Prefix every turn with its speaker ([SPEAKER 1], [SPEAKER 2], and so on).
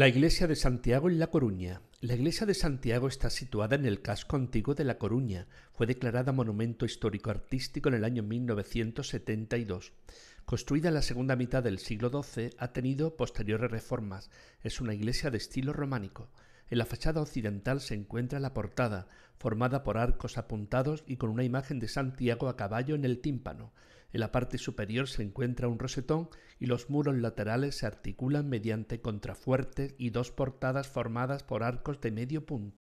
[SPEAKER 1] La iglesia de Santiago en La Coruña. La iglesia de Santiago está situada en el casco antiguo de La Coruña. Fue declarada Monumento Histórico Artístico en el año 1972. Construida en la segunda mitad del siglo XII, ha tenido posteriores reformas. Es una iglesia de estilo románico. En la fachada occidental se encuentra la portada, formada por arcos apuntados y con una imagen de Santiago a caballo en el tímpano. En la parte superior se encuentra un rosetón y los muros laterales se articulan mediante contrafuertes y dos portadas formadas por arcos de medio punto.